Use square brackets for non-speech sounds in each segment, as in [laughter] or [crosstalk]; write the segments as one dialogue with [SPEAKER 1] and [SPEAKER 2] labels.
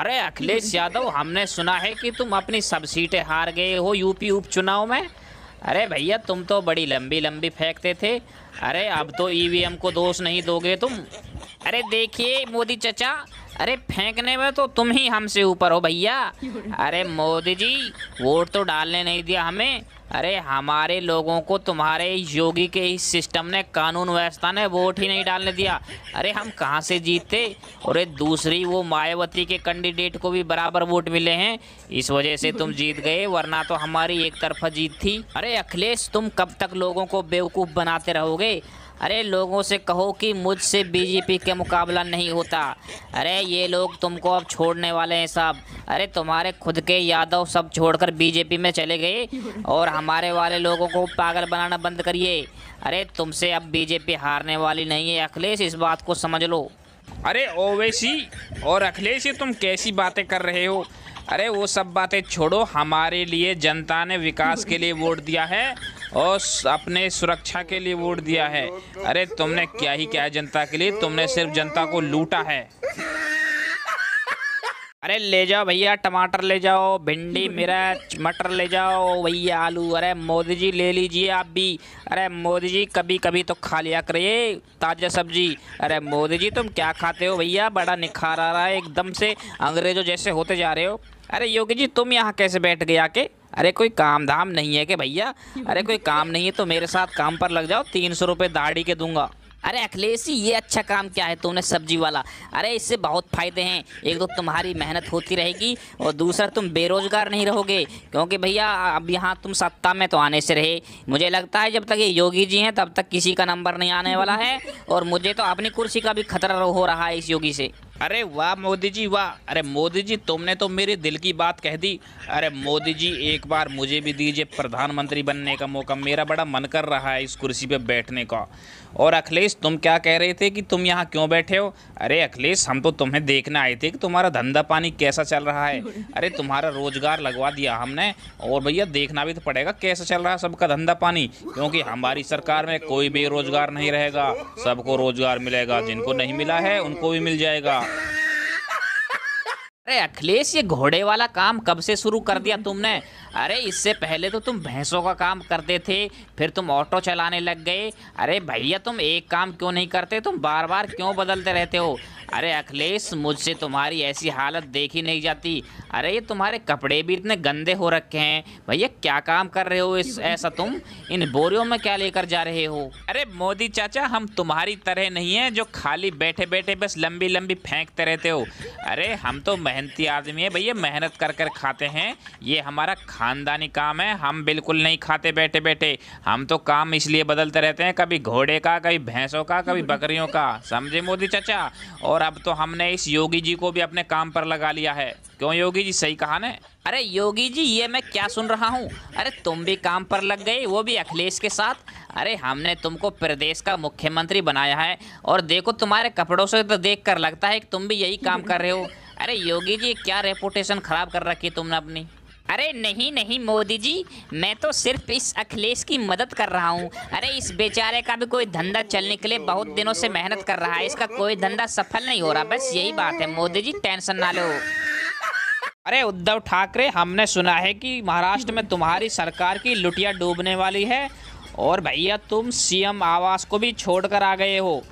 [SPEAKER 1] अरे अखिलेश यादव हमने सुना है कि तुम अपनी सब सीटें हार गए हो यूपी उपचुनाव में अरे भैया तुम तो बड़ी लंबी लंबी फेंकते थे अरे अब तो ईवीएम को दोष नहीं दोगे तुम अरे देखिए मोदी चचा अरे फेंकने में तो तुम ही हमसे ऊपर हो भैया अरे मोदी जी वोट तो डालने नहीं दिया हमें अरे हमारे लोगों को तुम्हारे योगी के इस सिस्टम ने कानून व्यवस्था ने वोट ही नहीं डालने दिया अरे हम कहाँ से जीते अरे दूसरी वो मायावती के कैंडिडेट को भी बराबर वोट मिले हैं इस वजह से तुम जीत गए वरना तो हमारी एक तरफा जीत थी अरे अखिलेश तुम कब तक लोगों को बेवकूफ़ बनाते रहोगे अरे लोगों से कहो कि मुझसे बीजेपी के मुकाबला नहीं होता अरे ये लोग तुमको अब छोड़ने वाले हैं साहब अरे तुम्हारे खुद के यादव सब छोड़कर बीजेपी में चले गए और हमारे वाले लोगों को पागल बनाना बंद करिए अरे तुमसे अब बीजेपी हारने वाली नहीं है अखिलेश इस बात को समझ लो अरे ओवैसी और अखिलेश तुम कैसी बातें कर रहे हो अरे वो सब बातें छोड़ो हमारे लिए जनता ने विकास के लिए वोट दिया है और अपने सुरक्षा के लिए वोट दिया है अरे तुमने क्या ही क्या जनता के लिए तुमने सिर्फ जनता को लूटा है अरे ले जाओ भैया टमाटर ले जाओ भिंडी [laughs] मिर्च मटर ले जाओ भैया आलू अरे मोदी जी ले लीजिए आप भी अरे मोदी जी कभी कभी तो खा लिया करिए ताज़ा सब्जी अरे मोदी जी तुम क्या खाते हो भैया बड़ा निखार आ रहा है एकदम से अंग्रेजों जैसे होते जा रहे हो अरे योगी जी तुम यहाँ कैसे बैठ गए आके अरे कोई काम धाम नहीं है कि भैया अरे कोई काम नहीं है तो मेरे साथ काम पर लग जाओ तीन सौ रुपये दाढ़ी के दूंगा अरे अखिलेश ये अच्छा काम क्या है तुमने सब्जी वाला अरे इससे बहुत फ़ायदे हैं एक तो तुम्हारी मेहनत होती रहेगी और दूसरा तुम बेरोजगार नहीं रहोगे क्योंकि भैया अब यहाँ तुम सत्ता में तो आने से रहे मुझे लगता है जब तक ये योगी जी हैं तब तक किसी का नंबर नहीं आने वाला है और मुझे तो अपनी कुर्सी का भी खतरा हो रहा है इस योगी से अरे वाह मोदी जी वाह अरे मोदी जी तुमने तो मेरे दिल की बात कह दी अरे मोदी जी एक बार मुझे भी दीजिए प्रधानमंत्री बनने का मौका मेरा बड़ा मन कर रहा है इस कुर्सी पे बैठने का और अखिलेश तुम क्या कह रहे थे कि तुम यहाँ क्यों बैठे हो अरे अखिलेश हम तो तुम्हें देखने आए थे कि तुम्हारा धंधा पानी कैसा चल रहा है अरे तुम्हारा रोजगार लगवा दिया हमने और भैया देखना भी तो पड़ेगा कैसा चल रहा है सबका धंधा पानी क्योंकि हमारी सरकार में कोई बेरोजगार नहीं रहेगा सबको रोजगार मिलेगा जिनको नहीं मिला है उनको भी मिल जाएगा अरे अखिलेश ये घोड़े वाला काम कब से शुरू कर दिया तुमने अरे इससे पहले तो तुम भैंसों का काम करते थे फिर तुम ऑटो चलाने लग गए अरे भैया तुम एक काम क्यों नहीं करते तुम बार बार क्यों बदलते रहते हो अरे अखिलेश मुझसे तुम्हारी ऐसी हालत देखी नहीं जाती अरे ये तुम्हारे कपड़े भी इतने गंदे हो रखे हैं भैया क्या काम कर रहे हो इस ऐसा तुम इन बोरियों में क्या लेकर जा रहे हो अरे मोदी चाचा हम तुम्हारी तरह नहीं है जो खाली बैठे बैठे बस लंबी लंबी फेंकते रहते हो अरे हम तो मेहनती आदमी है भैया मेहनत कर कर खाते हैं ये हमारा खानदानी काम है हम बिल्कुल नहीं खाते बैठे बैठे हम तो काम इसलिए बदलते रहते हैं कभी घोड़े का कभी भैंसों का कभी बकरियों का समझे मोदी चाचा और अब तो हमने इस योगी जी को भी अपने काम पर लगा लिया है क्यों योगी जी सही कहा ने अरे योगी जी ये मैं क्या सुन रहा हूँ अरे तुम भी काम पर लग गए वो भी अखिलेश के साथ अरे हमने तुमको प्रदेश का मुख्यमंत्री बनाया है और देखो तुम्हारे कपड़ों से तो देख कर लगता है कि तुम भी यही काम कर रहे हो अरे योगी जी क्या रेपुटेशन खराब कर रखी तुमने अपनी अरे नहीं नहीं मोदी जी मैं तो सिर्फ इस अखिलेश की मदद कर रहा हूँ अरे इस बेचारे का भी कोई धंधा चलने के लिए बहुत दिनों से मेहनत कर रहा है इसका कोई धंधा सफल नहीं हो रहा बस यही बात है मोदी जी टेंशन ना लो अरे उद्धव ठाकरे हमने सुना है कि महाराष्ट्र में तुम्हारी सरकार की लुटिया डूबने वाली है और भैया तुम सीएम आवास को भी छोड़ कर आ गए हो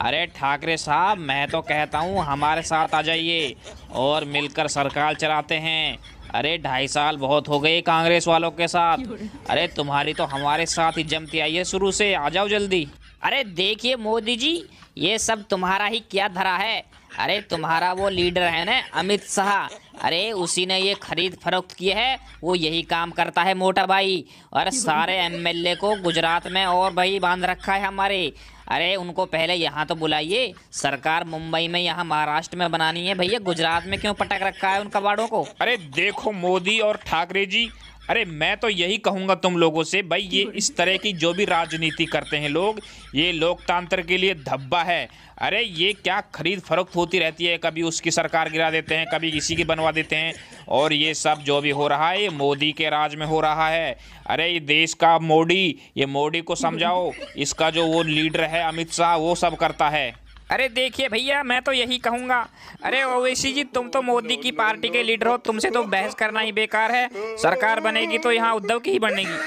[SPEAKER 1] अरे ठाकरे साहब मैं तो कहता हूँ हमारे साथ आ जाइए और मिलकर सरकार चलाते हैं अरे ढाई साल बहुत हो गए कांग्रेस वालों के साथ अरे तुम्हारी तो हमारे साथ ही जमती आई है शुरू से आ जाओ जल्दी अरे देखिए मोदी जी ये सब तुम्हारा ही क्या धरा है अरे तुम्हारा वो लीडर है ना अमित शाह अरे उसी ने ये खरीद फरोख्त किया है वो यही काम करता है मोटा भाई और सारे एमएलए को गुजरात में और भाई बांध रखा है हमारे अरे उनको पहले यहाँ तो बुलाइए सरकार मुंबई में यहाँ महाराष्ट्र में बनानी है भैया गुजरात में क्यों पटक रखा है उन कबाड़ों को अरे देखो मोदी और ठाकरे जी अरे मैं तो यही कहूँगा तुम लोगों से भाई ये इस तरह की जो भी राजनीति करते हैं लोग ये लोकतंत्र के लिए धब्बा है अरे ये क्या खरीद फरोख्त होती रहती है कभी उसकी सरकार गिरा देते हैं कभी किसी की बनवा देते हैं और ये सब जो भी हो रहा है ये मोदी के राज में हो रहा है अरे ये देश का मोदी ये मोदी को समझाओ इसका जो वो लीडर है अमित शाह वो सब करता है अरे देखिए भैया मैं तो यही कहूँगा अरे ओवैसी जी तुम तो मोदी की पार्टी के लीडर हो तुमसे तो बहस करना ही बेकार है सरकार बनेगी तो यहाँ उद्धव की ही बनेगी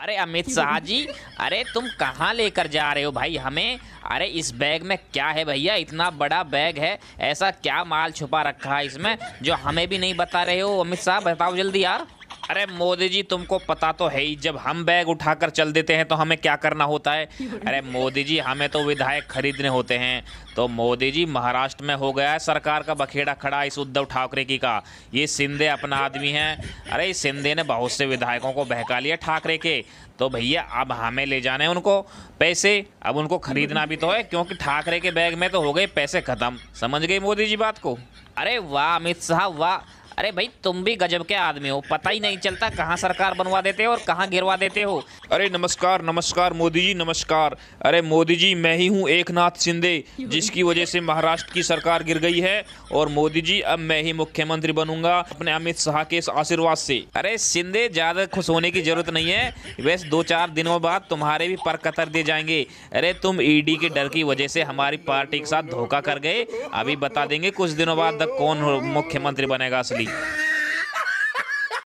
[SPEAKER 1] अरे अमित शाह जी अरे तुम कहाँ लेकर जा रहे हो भाई हमें अरे इस बैग में क्या है भैया इतना बड़ा बैग है ऐसा क्या माल छुपा रखा है इसमें जो हमें भी नहीं बता रहे हो अमित शाह बताओ जल्दी यार अरे मोदी जी तुमको पता तो है ही जब हम बैग उठाकर चल देते हैं तो हमें क्या करना होता है अरे मोदी जी हमें तो विधायक खरीदने होते हैं तो मोदी जी महाराष्ट्र में हो गया है सरकार का बखेड़ा खड़ा इस उद्धव ठाकरे की का ये सिंधे अपना आदमी हैं अरे सिंधे ने बहुत से विधायकों को बहका लिया ठाकरे के तो भैया अब हमें ले जाने उनको पैसे अब उनको खरीदना भी तो है क्योंकि ठाकरे के बैग में तो हो गए पैसे ख़त्म समझ गए मोदी जी बात को अरे वाह अमित शाह वाह अरे भाई तुम भी गजब के आदमी हो पता ही नहीं चलता कहाँ सरकार बनवा देते हो और कहाँ गिरवा देते हो अरे नमस्कार नमस्कार मोदी जी नमस्कार अरे मोदी जी मैं ही हूँ एक नाथ शिंदे जिसकी वजह से महाराष्ट्र की सरकार गिर गई है और मोदी जी अब मैं ही मुख्यमंत्री बनूंगा अपने अमित शाह के आशीर्वाद से अरे शिंदे ज्यादा खुश होने की जरूरत नहीं है वैसे दो चार दिनों बाद तुम्हारे भी पर कतर दिए जाएंगे अरे तुम ईडी e के डर की वजह से हमारी पार्टी के साथ धोखा कर गए अभी बता देंगे कुछ दिनों बाद कौन मुख्यमंत्री बनेगा असली Bye.